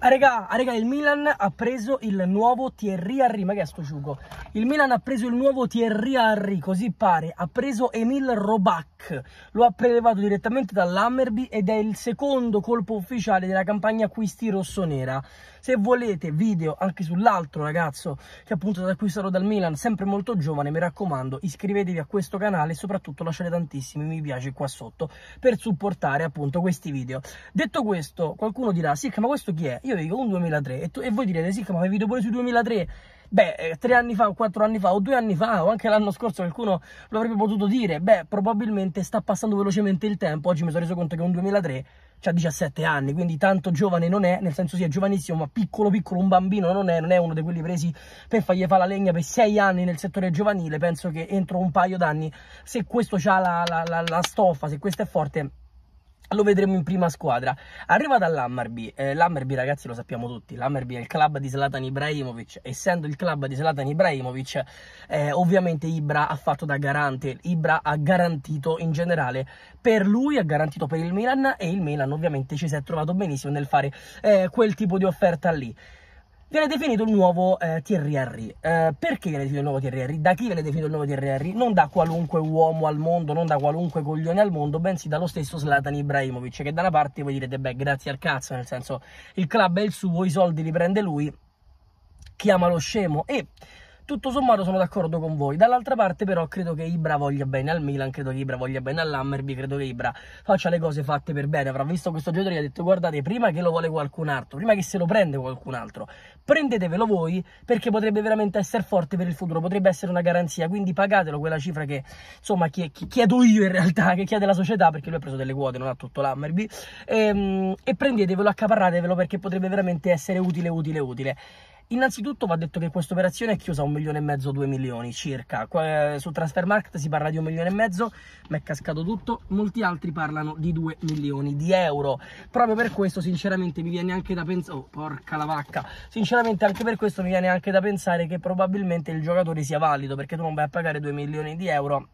Ah, raga, ah, raga, il Milan ha preso il nuovo Thierry Henry, ma che è sto giugo? Il Milan ha preso il nuovo Thierry Harry, così pare, ha preso Emil Robac, lo ha prelevato direttamente dall'Hammerby ed è il secondo colpo ufficiale della campagna acquisti rossonera. Se volete video anche sull'altro ragazzo che appunto è stato acquistato dal Milan, sempre molto giovane, mi raccomando iscrivetevi a questo canale e soprattutto lasciate tantissimi mi piace qua sotto per supportare appunto questi video. Detto questo, qualcuno dirà, sì ma questo chi è? Io vi dico un 2003 e, tu, e voi direte, sì ma fai video pure sui 2003 beh, eh, tre anni fa o quattro anni fa o due anni fa o anche l'anno scorso qualcuno lo avrebbe potuto dire, beh, probabilmente sta passando velocemente il tempo, oggi mi sono reso conto che è un 2003 c'ha 17 anni, quindi tanto giovane non è, nel senso sì è giovanissimo, ma piccolo piccolo un bambino non è, non è uno di quelli presi per fargli fare la legna per sei anni nel settore giovanile, penso che entro un paio d'anni, se questo ha la, la, la, la stoffa, se questo è forte, lo vedremo in prima squadra. Arriva dall'Ammarby. eh, l'Hammerby ragazzi lo sappiamo tutti, L'Ammarby è il club di Zlatan Ibrahimovic, essendo il club di Zlatan Ibrahimovic eh, ovviamente Ibra ha fatto da garante, Ibra ha garantito in generale per lui, ha garantito per il Milan e il Milan ovviamente ci si è trovato benissimo nel fare eh, quel tipo di offerta lì. Viene definito il nuovo eh, Thierry Henry. Eh, perché viene definito il nuovo Thierry Henry? Da chi viene definito il nuovo Thierry Henry? Non da qualunque uomo al mondo, non da qualunque coglione al mondo, bensì dallo stesso Slatan Ibrahimovic, che da una parte voi direte, beh, grazie al cazzo, nel senso, il club è il suo, i soldi li prende lui, chiama lo scemo e tutto sommato sono d'accordo con voi. Dall'altra parte, però, credo che Ibra voglia bene al Milan, credo che Ibra voglia bene all'Ammerby, credo che Ibra faccia le cose fatte per bene. Avrà visto questo giocatore e ha detto: guardate, prima che lo vuole qualcun altro, prima che se lo prende qualcun altro, prendetevelo voi perché potrebbe veramente essere forte per il futuro, potrebbe essere una garanzia. Quindi pagatelo quella cifra che insomma chi, chi, chiedo io in realtà, che chiede la società, perché lui ha preso delle quote, non ha tutto l'Ammerby. E, ehm, e prendetevelo, accaparratevelo perché potrebbe veramente essere utile, utile, utile. Innanzitutto va detto che questa operazione è chiusa a un milione e mezzo, due milioni circa. Qua, eh, su Transfer Market si parla di un milione e mezzo, ma è cascato tutto. Molti altri parlano di 2 milioni di euro. Proprio per questo, sinceramente, mi viene anche da pensare. Oh, porca la vacca! Sinceramente, anche per questo mi viene anche da pensare che probabilmente il giocatore sia valido perché tu non vai a pagare 2 milioni di euro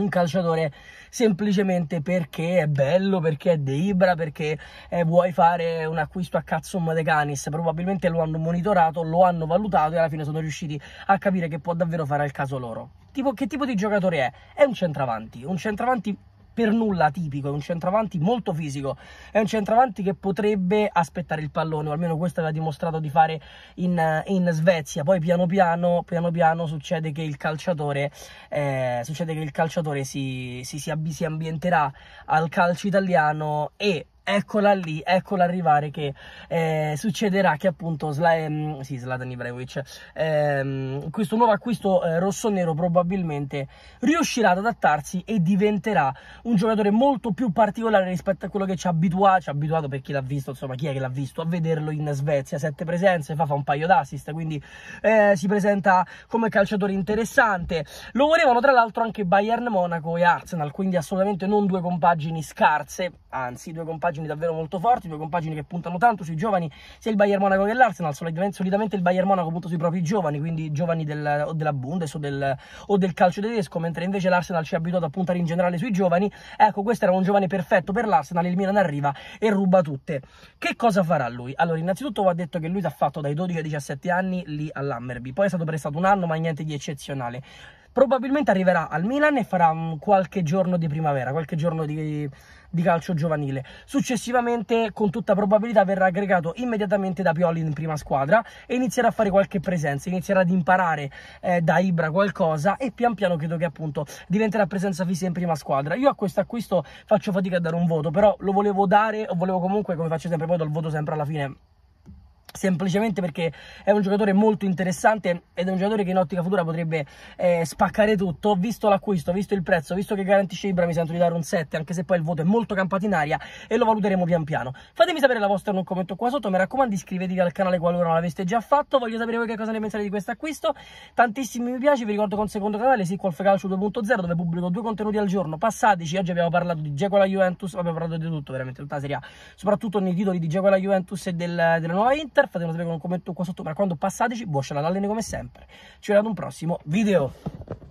un calciatore semplicemente perché è bello, perché è deibra, perché eh, vuoi fare un acquisto a cazzo de canis, probabilmente lo hanno monitorato, lo hanno valutato e alla fine sono riusciti a capire che può davvero fare al caso loro. Tipo, che tipo di giocatore è? È un centravanti, un centravanti per nulla tipico, è un centravanti molto fisico, è un centravanti che potrebbe aspettare il pallone, o almeno questo aveva dimostrato di fare in, in Svezia, poi piano piano, piano piano succede che il calciatore, eh, che il calciatore si, si, si, si ambienterà al calcio italiano e eccola lì, eccola arrivare che eh, succederà che appunto Sla- ehm, sì, Zlatan Ibrahimovic ehm, questo nuovo acquisto eh, rosso-nero probabilmente riuscirà ad adattarsi e diventerà un giocatore molto più particolare rispetto a quello che ci ha abituato, ci ha abituato per chi l'ha visto, insomma chi è che l'ha visto, a vederlo in Svezia, sette presenze, fa, fa un paio d'assist, quindi eh, si presenta come calciatore interessante. Lo volevano tra l'altro anche Bayern Monaco e Arsenal, quindi assolutamente non due compagini scarse, anzi due compagini compagini davvero molto forti, due compagini che puntano tanto sui giovani, sia il Bayern Monaco che l'Arsenal, solitamente, solitamente il Bayern Monaco punta sui propri giovani, quindi giovani del, o della Bundes o del, o del, calcio tedesco, mentre invece l'Arsenal ci è abituato a puntare in generale sui giovani, ecco questo era un giovane perfetto per l'Arsenal, il Milan arriva e ruba tutte. Che cosa farà lui? Allora innanzitutto va detto che lui si ha fatto dai 12 ai 17 anni lì all'Hammerby, poi è stato prestato un anno ma niente di eccezionale probabilmente arriverà al Milan e farà qualche giorno di primavera, qualche giorno di, di, calcio giovanile. Successivamente, con tutta probabilità, verrà aggregato immediatamente da Pioli in prima squadra e inizierà a fare qualche presenza, inizierà ad imparare eh, da Ibra qualcosa e pian piano credo che appunto diventerà presenza fisica in prima squadra. Io a questo acquisto faccio fatica a dare un voto, però lo volevo dare, o volevo comunque, come faccio sempre poi, do il voto sempre alla fine semplicemente perché è un giocatore molto interessante ed è un giocatore che in ottica futura potrebbe eh, spaccare tutto, visto l'acquisto, visto il prezzo, visto che garantisce Ibra mi sento di dare un 7, anche se poi il voto è molto campato in aria e lo valuteremo pian piano. Fatemi sapere la vostra in un commento qua sotto, mi raccomando iscrivetevi al canale qualora non l'aveste già fatto, voglio sapere voi che cosa ne pensate di questo acquisto, tantissimi mi piace, vi ricordo con il secondo canale Siccolf Calcio 2.0 dove pubblico due contenuti al giorno, passateci, oggi abbiamo parlato di Geco alla Juventus, abbiamo parlato di tutto veramente, tutta la Serie A, soprattutto nei titoli di Geco alla Juventus e del, della nuova Inter, share, fatemelo sapere con un commento qua sotto, ma quando passateci, buon shalala come sempre. Ci vediamo ad un prossimo video.